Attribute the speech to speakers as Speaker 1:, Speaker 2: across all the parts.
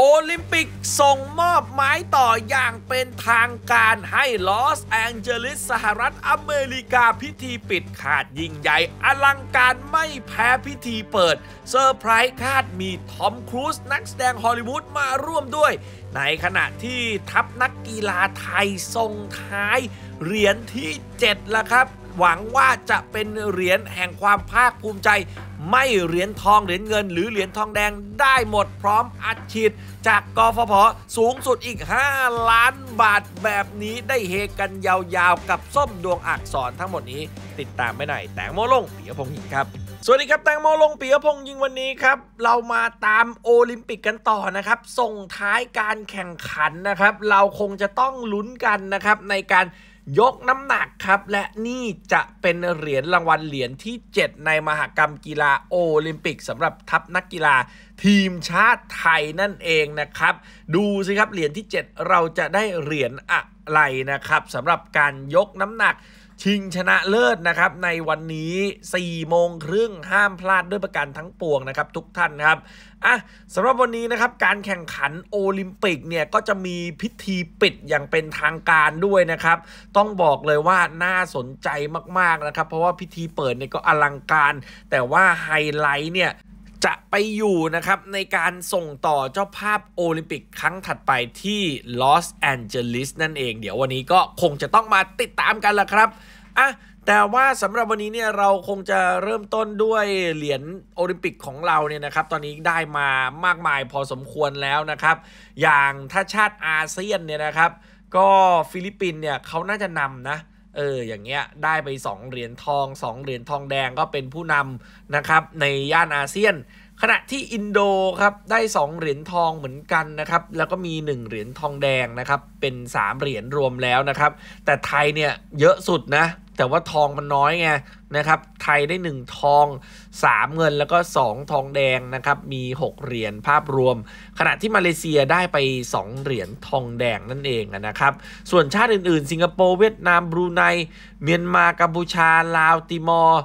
Speaker 1: โอลิมปิกส่งมอบไม้ต่ออย่างเป็นทางการให้ลอสแองเจลิสสหรัฐอเมริกาพิธีปิดขาดยิ่งใหญ่ อลังการไม่แพ้พิธีเปิดเซอร์ไพรส์คาดมีทอมครูซนักแสดงฮอลลีวูดมาร่วมด้วย ในขณะที่ทัพนักกีฬาไทยส่งท้าย เหรียญที่ 7 แล้วครับ หวังว่าจะเป็นเหรียญแห่งความภาคภูมิใจไม่เหรียญทองเหรียญเงินหรือเหรียญทองแดงได้หมดพร้อมอัดฉีดจากกฟผสูงสุดอีก 5 ล้านบาทแบบนี้ได้เฮกันยาวๆ กับส้มดวงอักษรทั้งหมดนี้ ติดตามไม่ไหน แตงโมลงปียพงศ์หิงครับ สวัสดีครับ แตงโมลงปียพงษ์ยิงวันนี้ครับเรามาตามโอลิมปิกกันต่อนะครับส่งท้ายการแข่งขันนะครับ เราคงจะต้องลุ้นกันนะครับในการยกน้ำหนักครับและนี่จะเป็นเหรียญรางวัลเหรียญที่ 7 ในมหกรรมกีฬาโอลิมปิกสำหรับทัพนักกีฬาทีมชาติไทยนั่นเองนะครับ ดูสิครับเหรียญที่ 7 เราจะได้เหรียญอะไรนะครับสำหรับการยกน้ำหนักชิงชนะเลิศนะครับ ในวันนี้ 4 โมงครึ่ง ห้ามพลาดด้วยประกันทั้งปวงนะครับ ทุกท่านครับอ่ะสำหรับวันนี้นะครับการแข่งขันโอลิมปิกเนี่ยก็จะมีพิธีปิดอย่างเป็นทางการด้วยนะครับ ต้องบอกเลยว่าน่าสนใจมากๆนะครับ เพราะว่าพิธีเปิดเนี่ยก็อลังการ แต่ว่าไฮไลท์เนี่ยจะไปอยู่นะครับในการส่งต่อเจ้าภาพโอลิมปิกครั้งถัดไปที่ลอสแอนเจลิสนั่นเองเดี๋ยววันนี้ก็คงจะต้องมาติดตามกันละครับอ่ะแต่ว่าสำหรับวันนี้เนี่ยเราคงจะเริ่มต้นด้วยเหรียญโอลิมปิกของเราเนี่ยนะครับ ตอนนี้ได้มามากมายพอสมควรแล้วนะครับ อย่างถ้าชาติอาเซียนเนี่ยนะครับ ก็ฟิลิปปินเนี่ยเขาน่าจะนำนะเออ อย่างเงี้ยได้ไป 2 เหรียญทอง 2 เหรียญทองแดงก็เป็นผู้นำนะครับในย่านอาเซียน ขณะที่อินโดครับได้ 2 เหรียญทองเหมือนกันนะครับแล้วก็มี 1 เหรียญทองแดงนะครับเป็น 3 เหรียญรวมแล้วนะครับ แต่ไทยเนี่ยเยอะสุดนะแต่ว่าทองมันน้อยไงนะครับ ไทยได้ 1 ทอง 3 เงิน แล้วก็ 2 ทองแดงนะครับมี 6 เหรียญภาพรวม ขณะที่มาเลเซียได้ไป 2 เหรียญทองแดงนั่นเองนะครับส่วนชาติอื่นๆ สิงคโปร์เวียดนามบรูไนเมียนมา กัมพูชา ลาว ติมอร์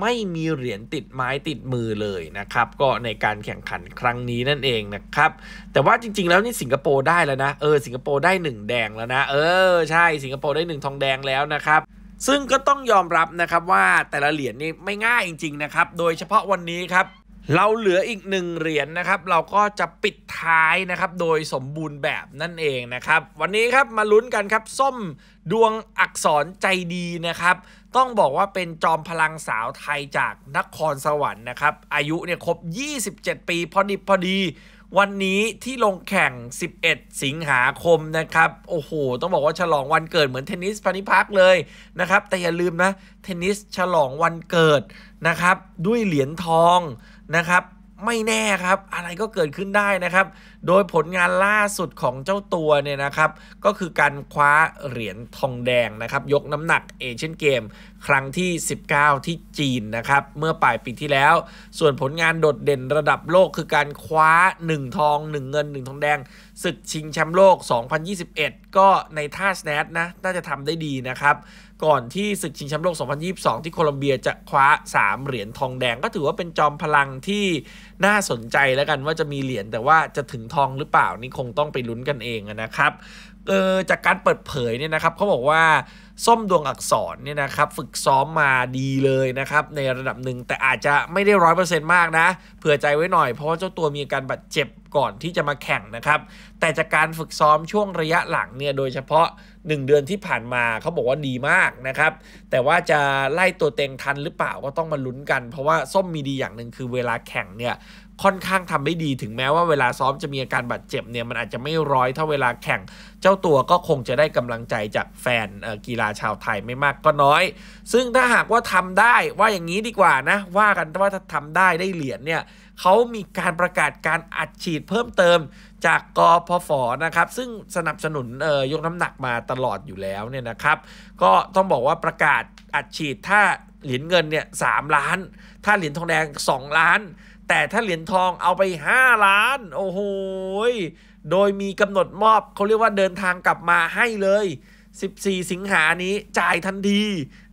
Speaker 1: ไม่มีเหรียญติดไม้ติดมือเลยนะครับ ก็ในการแข่งขันครั้งนี้นั่นเองนะครับ แต่ว่าจริงๆ แล้วนี่สิงคโปร์ได้แล้วนะ เออสิงคโปร์ได้ 1 แดงแล้วนะเออใช่สิงคโปร์ได้1ทองแดงแล้วนะครับซึ่งก็ต้องยอมรับนะครับว่าแต่ละเหรียญนี่ไม่ง่ายจริงๆนะครับ โดยเฉพาะวันนี้ครับเราเหลืออีกหนึ่งเหรียญนนะครับ เราก็จะปิดท้ายนะครับโดยสมบูรณ์แบบนั่นเองนะครับวันนี้ครับมาลุ้นกันครับส้มดวงอักษรใจดีนะครับ ต้องบอกว่าเป็นจอมพลังสาวไทยจากนครสวรรค์นะครับอายุเนี่ยครบ 27 ปีพอดิบพอดีวันนี้ที่ลงแข่ง 11 สิงหาคมนะครับ โอ้โห ต้องบอกว่าฉลองวันเกิดเหมือนเทนนิสพานิพักเลยนะครับ แต่อย่าลืมนะ เทนนิสฉลองวันเกิดนะครับ ด้วยเหรียญทองนะครับไม่แน่ครับอะไรก็เกิดขึ้นได้นะครับ โดยผลงานล่าสุดของเจ้าตัวเนี่ยนะครับก็คือการคว้าเหรียญทองแดงนะครับ ยกน้ำหนักเอเชียนเกมครั้งที่ 19 ที่จีนนะครับ เมื่อปลายปีที่แล้ว ส่วนผลงานโดดเด่นระดับโลกคือการคว้า 1 ทอง 1 เงิน 1 ทองแดงศึกชิงแชมป์โลก 2021 ก็ในท่าสแนทนะ น่าจะทำได้ดีนะครับ ก่อนที่ศึกชิงแชมป์โลก 2022 ที่โคลัมเบียจะคว้า 3 เหรียญทองแดง ก็ถือว่าเป็นจอมพลังที่น่าสนใจแล้วกันว่าจะมีเหรียญ แต่ว่าจะถึงทองหรือเปล่านี่คงต้องไปลุ้นกันเองนะครับเออจากการเปิดเผยเนี่ยนะครับเขาบอกว่า ส้มดวงอักษรเนี่ยนะครับ ฝึกซ้อมมาดีเลยนะครับในระดับหนึ่งแต่อาจจะไม่ได้ร้อยเปอร์เซ็นต์มากนะเผื่อใจไว้หน่อย เพราะว่าเจ้าตัวมีอาการบาดเจ็บก่อนที่จะมาแข่งนะครับ แต่จากการฝึกซ้อมช่วงระยะหลังเนี่ยโดยเฉพาะ 1 เดือนที่ผ่านมาเขาบอกว่าดีมากนะครับ แต่ว่าจะไล่ตัวเต็งทันหรือเปล่าก็ต้องมาลุ้นกัน เพราะว่าส้มมีดีอย่างหนึ่งคือเวลาแข่งเนี่ยค่อนข้างทำได้ดีถึงแม้ว่าเวลาซ้อมจะมีอาการบาดเจ็บเนี่ยมันอาจจะไม่ร้อยเท่าเวลาแข่งเจ้าตัวก็คงจะได้กำลังใจจากแฟนกีฬาชาวไทยไม่มากก็น้อย ซึ่งถ้าหากว่าทำได้ ว่าอย่างนี้ดีกว่านะว่ากันว่าถ้าทำได้ได้เหรียญเนี่ยเขามีการประกาศการอัดฉีดเพิ่มเติมจากกอพฟนะครับซึ่งสนับสนุนออยกน้ำหนักมาตลอดอยู่แล้วเนี่ยนะครับ ก็ต้องบอกว่าประกาศอัดฉีดถ้าเหรียญเงินเนี่ยสล้าน ถ้าเหรียญทองแดง 2 ล้านแต่ถ้าเหรียญทองเอาไป 5 ล้านโอ้โหโดยมีกำหนดมอบเขาเรียกว่าเดินทางกลับมาให้เลย 14 สิงหานี้จ่ายทันที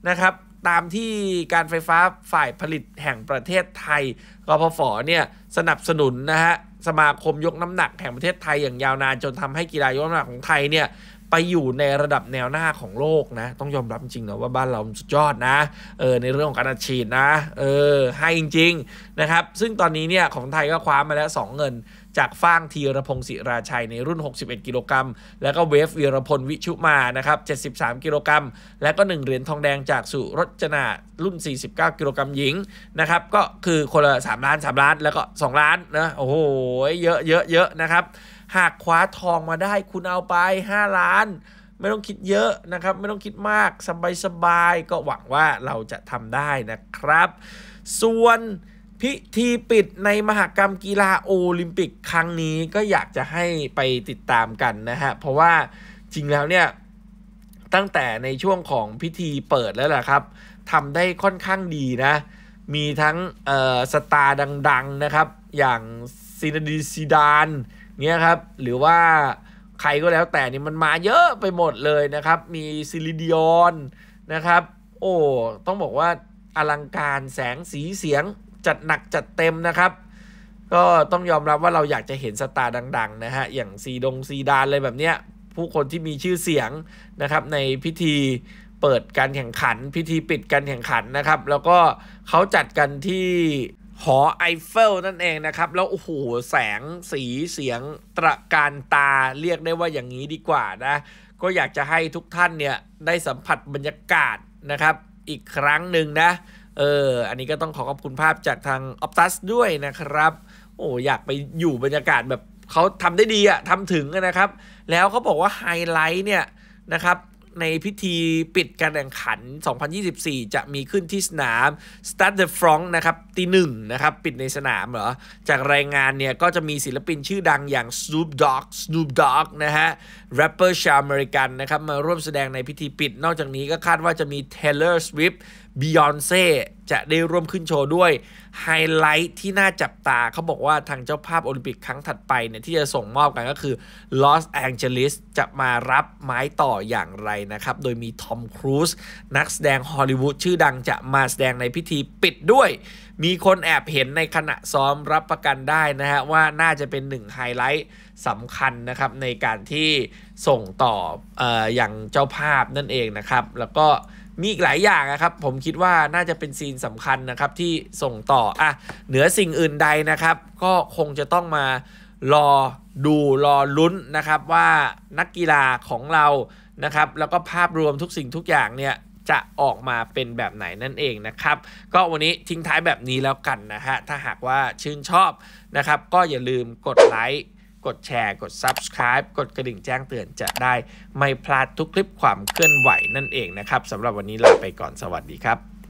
Speaker 1: นะครับ ตามที่การไฟฟ้าฝ่ายผลิตแห่งประเทศไทยกพฟเนี่ย สนับสนุนนะฮะ สมาคมยกน้ำหนักแห่งประเทศไทยอย่างยาวนานจนทำให้กีฬายกน้ำหนักของไทยเนี่ยไปอยู่ในระดับแนวหน้าของโลกนะ ต้องยอมรับจริงๆนะว่าบ้านเราสุดยอดนะเออในเรื่องของการอัดฉีดนะเออให้จริงๆนะครับ ซึ่งตอนนี้เนี่ยของไทยก็คว้ามาแล้ว 2 เงิน จากฟางทีรพงศ์ศิราชัยในรุ่น 61 กิโลกรัมแล้วก็เวฟวีรพลวิชุมา นะครับ 73 กิโลกรัมและก็ 1 เหรียญทองแดงจากสุรจนา รุ่น 49 กิโลกรัมหญิงนะครับก็คือคนละ3ล้าน3ล้านแล้วก็2ล้านนะโอ้โหเยอะเยอะเยอะนะครับหากคว้าทองมาได้คุณเอาไป 5 ล้าน ไม่ต้องคิดเยอะนะครับ ไม่ต้องคิดมากสบายๆก็หวังว่าเราจะทำได้นะครับ ส่วนพิธีปิดในมหกรรมกีฬาโอลิมปิกครั้งนี้ก็อยากจะให้ไปติดตามกันนะฮะ เพราะว่าจริงแล้วเนี่ยตั้งแต่ในช่วงของพิธีเปิดแล้วแหละครับทำได้ค่อนข้างดีนะ มีทั้งสตาร์ดังๆนะครับ อย่างซินดีซีดานเนี่ยครับหรือว่าใครก็แล้วแต่นี่มันมาเยอะไปหมดเลยนะครับ มีซิลิดิออนนะครับโอ้ต้องบอกว่าอลังการแสงสีเสียงจัดหนักจัดเต็มนะครับ ก็ต้องยอมรับว่าเราอยากจะเห็นสตาร์ดังๆนะฮะอย่างซีดงซีดานเลยแบบเนี้ยผู้คนที่มีชื่อเสียงนะครับในพิธีเปิดการแข่งขัน พิธีปิดการแข่งขันนะครับ แล้วก็เขาจัดกันที่หอไอเฟลนั่นเองนะครับ แล้วโอ้โหแสงสีเสียง ตระการตาเรียกได้ว่าอย่างนี้ดีกว่านะ ก็อยากจะให้ทุกท่านเนี่ยได้สัมผัสบรรยากาศนะครับ อีกครั้งหนึ่งนะเอออันนี้ก็ต้องขอขอบคุณภาพจากทาง o p t u s ด้วยนะครับ โอ้อยากไปอยู่บรรยากาศแบบเขาทำได้ดีอะทำถึงนะครับ แล้วเขาบอกว่า ไฮไลท์เนี่ยนะครับในพิธีปิดการแข่งขัน 2024 จะมีขึ้นที่สนาม s t a r t h e f r o n t นะครับ ตีหนึ่งนะครับ ปิดในสนามเหรอ จากรายงานเนี่ย ก็จะมีศิลปินชื่อดังอย่าง Snoop Dogg Snoop Dogg นะฮะแรปเปอร์ชาวอเมริกันนะครับ มาร่วมแสดงในพิธีปิด นอกจากนี้ก็คาดว่าจะมี Taylor Swift บิยอนเซ่จะได้ร่วมขึ้นโชว์ด้วย ไฮไลท์ที่น่าจับตาเขาบอกว่าทางเจ้าภาพโอลิมปิกครั้งถัดไปเนี่ยที่จะส่งมอบกันก็คือลอสแองเจลิสจะมารับไม้ต่ออย่างไรนะครับ โดยมีทอมครูซนักแสดงฮอลลีวูดชื่อดังจะมาแสดงในพิธีปิดด้วย มีคนแอบเห็นในขณะซ้อมรับประกันได้นะฮะว่าน่าจะเป็นหนึ่งไฮไลท์สำคัญนะครับ ในการที่ส่งต่อออย่างเจ้าภาพนั่นเองนะครับแล้วก็มีอีกหลายอย่างนะครับ ผมคิดว่าน่าจะเป็นซีนสำคัญนะครับที่ส่งต่ออ่ะเหนือสิ่งอื่นใดนะครับ ก็คงจะต้องมารอดูรอลุ้นนะครับว่านักกีฬาของเรานะครับ แล้วก็ภาพรวมทุกสิ่งทุกอย่างเนี่ยจะออกมาเป็นแบบไหนนั่นเองนะครับก็วันนี้ทิ้งท้ายแบบนี้แล้วกันนะฮะถ้าหากว่าชื่นชอบนะครับก็อย่าลืมกดไลค์กดแชร์ กด subscribe กดกระดิ่งแจ้งเตือนจะได้ ไม่พลาดทุกคลิปความเคลื่อนไหวนั่นเองนะครับสำหรับวันนี้ลาไปก่อนสวัสดีครับ